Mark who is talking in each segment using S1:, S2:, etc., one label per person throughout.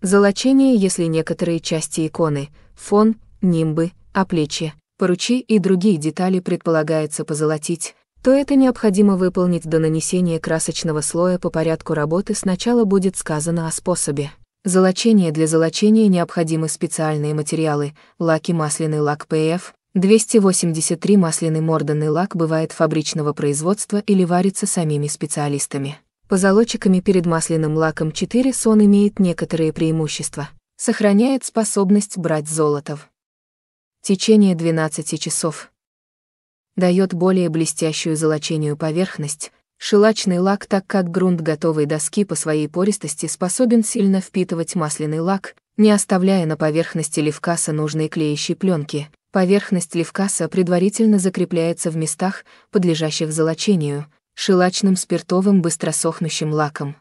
S1: Золочение, если некоторые части иконы, фон, нимбы, оплечья, поручи и другие детали предполагается позолотить, то это необходимо выполнить до нанесения красочного слоя по порядку работы сначала будет сказано о способе. Золочение для золочения необходимы специальные материалы, лаки масляный лак ПФ, 283 масляный морданный лак бывает фабричного производства или варится самими специалистами позолочиками перед масляным лаком 4 сон имеет некоторые преимущества. Сохраняет способность брать золото, Течение 12 часов. Дает более блестящую золочению поверхность, Шелачный лак, так как грунт готовой доски по своей пористости способен сильно впитывать масляный лак, не оставляя на поверхности левкаса нужной клеящей пленки. Поверхность левкаса предварительно закрепляется в местах, подлежащих золочению, шелачным спиртовым быстросохнущим лаком.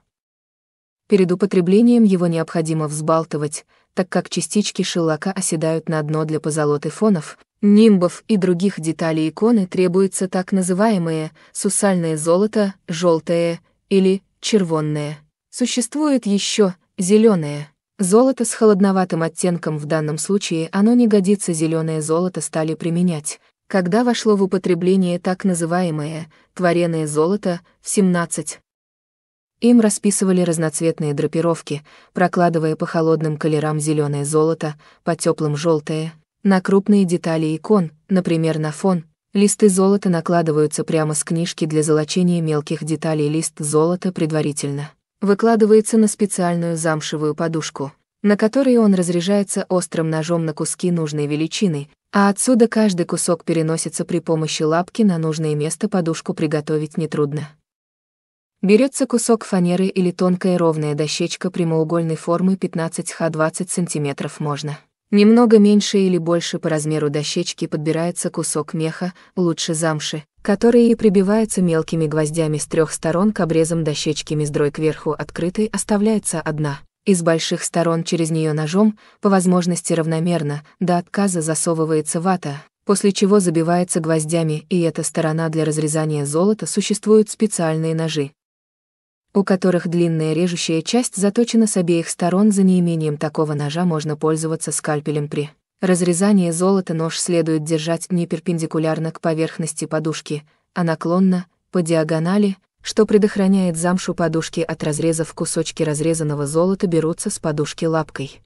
S1: Перед употреблением его необходимо взбалтывать, так как частички шеллака оседают на дно для позолоты фонов, нимбов и других деталей иконы требуется так называемое сусальное золото, желтое или червонное. Существует еще зеленое. Золото с холодноватым оттенком в данном случае оно не годится, зеленое золото стали применять, когда вошло в употребление так называемое «твореное золото» в 17. Им расписывали разноцветные драпировки, прокладывая по холодным колерам зеленое золото, по теплым желтое, на крупные детали икон, например, на фон, листы золота накладываются прямо с книжки для золочения мелких деталей лист золота предварительно. Выкладывается на специальную замшевую подушку, на которой он разряжается острым ножом на куски нужной величины, а отсюда каждый кусок переносится при помощи лапки на нужное место подушку приготовить нетрудно. Берется кусок фанеры или тонкая ровная дощечка прямоугольной формы 15х20 см можно. Немного меньше или больше по размеру дощечки подбирается кусок меха, лучше замши, который и прибивается мелкими гвоздями с трех сторон к обрезам дощечки мездрой кверху открытой оставляется одна. Из больших сторон через нее ножом, по возможности равномерно, до отказа засовывается вата, после чего забивается гвоздями, и эта сторона для разрезания золота существуют специальные ножи, у которых длинная режущая часть заточена с обеих сторон, за неимением такого ножа можно пользоваться скальпелем при разрезании золота нож следует держать не перпендикулярно к поверхности подушки, а наклонно, по диагонали, что предохраняет замшу подушки от разрезов кусочки разрезанного золота берутся с подушки лапкой.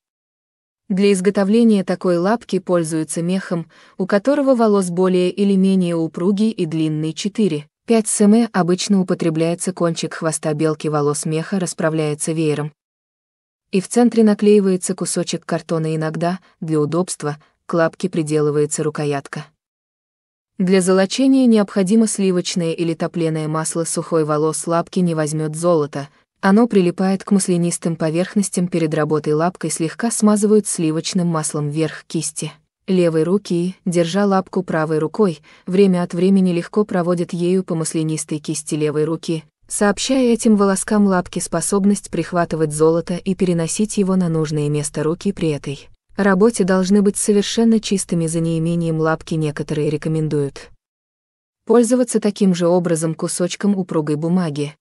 S1: Для изготовления такой лапки пользуются мехом, у которого волос более или менее упругий и длинный 4. 5 см обычно употребляется кончик хвоста белки волос меха расправляется веером. И в центре наклеивается кусочек картона иногда, для удобства, к лапке приделывается рукоятка. Для золочения необходимо сливочное или топленое масло сухой волос лапки не возьмет золото, оно прилипает к маслянистым поверхностям перед работой лапкой слегка смазывают сливочным маслом верх кисти. Левой руки держа лапку правой рукой, время от времени легко проводят ею по маслянистой кисти левой руки, сообщая этим волоскам лапки способность прихватывать золото и переносить его на нужное место руки при этой Работе должны быть совершенно чистыми за неимением лапки некоторые рекомендуют. Пользоваться таким же образом кусочком упругой бумаги.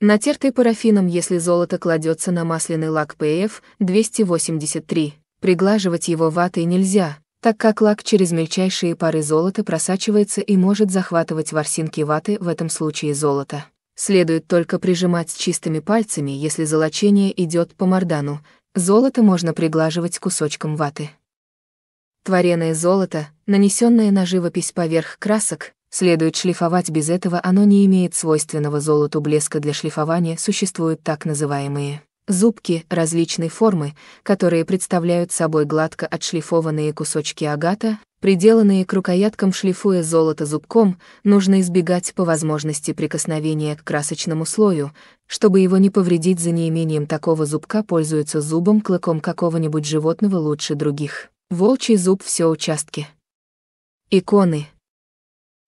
S1: Натертый парафином, если золото кладется на масляный лак PF 283, приглаживать его ватой нельзя, так как лак через мельчайшие пары золота просачивается и может захватывать ворсинки ваты, в этом случае золото. Следует только прижимать с чистыми пальцами, если золочение идет по мордану, Золото можно приглаживать кусочком ваты. Твореное золото, нанесенное на живопись поверх красок, следует шлифовать без этого, оно не имеет свойственного золоту блеска для шлифования, существуют так называемые Зубки различной формы, которые представляют собой гладко отшлифованные кусочки агата, приделанные к рукояткам шлифуя золото зубком, нужно избегать по возможности прикосновения к красочному слою, чтобы его не повредить за неимением такого зубка пользуются зубом клыком какого-нибудь животного лучше других. Волчий зуб все участки. Иконы.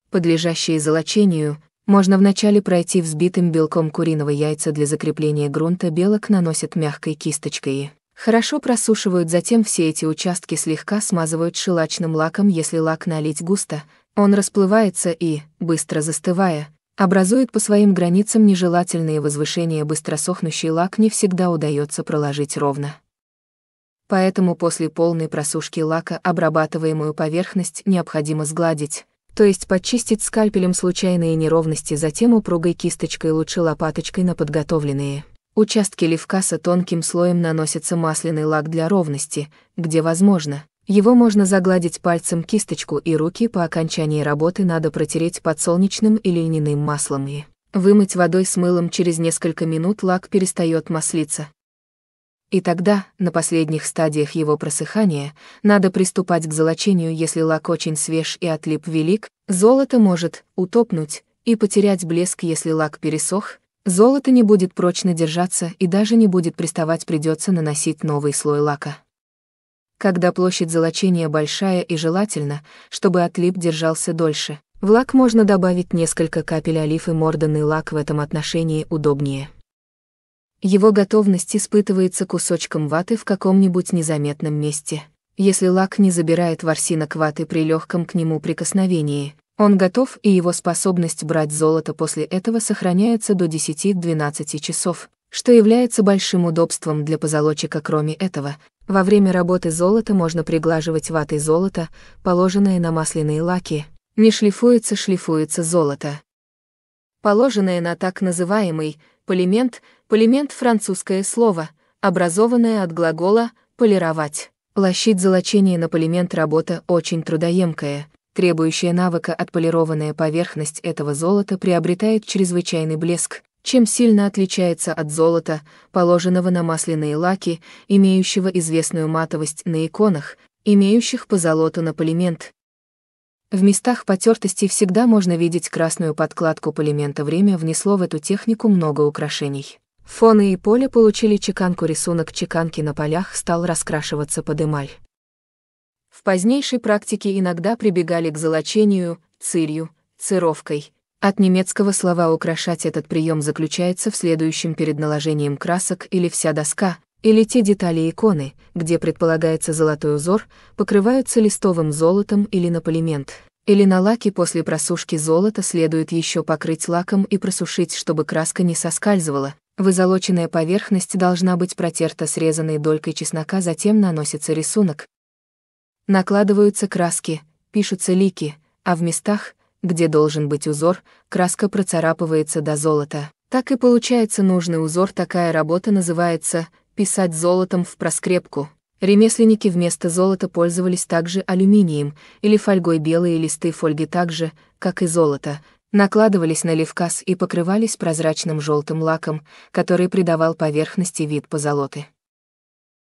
S1: Подлежащие золочению, можно вначале пройти взбитым белком куриного яйца для закрепления грунта, белок наносят мягкой кисточкой хорошо просушивают, затем все эти участки слегка смазывают шелачным лаком, если лак налить густо, он расплывается и, быстро застывая, образует по своим границам нежелательные возвышения, быстросохнущий лак не всегда удается проложить ровно. Поэтому после полной просушки лака обрабатываемую поверхность необходимо сгладить, то есть подчистить скальпелем случайные неровности, затем упругой кисточкой лучше лопаточкой на подготовленные участки левкаса тонким слоем наносится масляный лак для ровности, где возможно. Его можно загладить пальцем кисточку и руки по окончании работы надо протереть подсолнечным или льняным маслом и вымыть водой с мылом через несколько минут лак перестает маслиться. И тогда, на последних стадиях его просыхания, надо приступать к золочению, если лак очень свеж и отлип велик, золото может утопнуть и потерять блеск, если лак пересох, золото не будет прочно держаться и даже не будет приставать, придется наносить новый слой лака. Когда площадь золочения большая и желательно, чтобы отлип держался дольше, в лак можно добавить несколько капель олифы, и морданный лак в этом отношении удобнее. Его готовность испытывается кусочком ваты в каком-нибудь незаметном месте. Если лак не забирает ворсинок ваты при легком к нему прикосновении, он готов, и его способность брать золото после этого сохраняется до 10-12 часов, что является большим удобством для позолочика. Кроме этого, во время работы золота можно приглаживать ватой золото, положенное на масляные лаки. Не шлифуется, шлифуется золото. Положенное на так называемый полимент – Полимент – французское слово, образованное от глагола «полировать». Лощить золочение на полимент – работа очень трудоемкая, требующая навыка отполированная поверхность этого золота приобретает чрезвычайный блеск, чем сильно отличается от золота, положенного на масляные лаки, имеющего известную матовость на иконах, имеющих по золоту на полимент. В местах потертости всегда можно видеть красную подкладку полимента. Время внесло в эту технику много украшений. Фоны и поле получили чеканку рисунок чеканки на полях стал раскрашиваться под эмаль. В позднейшей практике иногда прибегали к золочению, цирью, цировкой. От немецкого слова «украшать» этот прием заключается в следующем перед наложением красок или вся доска, или те детали иконы, где предполагается золотой узор, покрываются листовым золотом или на полимент, или на лаке после просушки золота следует еще покрыть лаком и просушить, чтобы краска не соскальзывала, Вызолоченная поверхность должна быть протерта срезанной долькой чеснока, затем наносится рисунок. Накладываются краски, пишутся лики, а в местах, где должен быть узор, краска процарапывается до золота. Так и получается нужный узор, такая работа называется «писать золотом в проскрепку». Ремесленники вместо золота пользовались также алюминием или фольгой белые листы фольги так же, как и золото – накладывались на левказ и покрывались прозрачным желтым лаком, который придавал поверхности вид позолоты.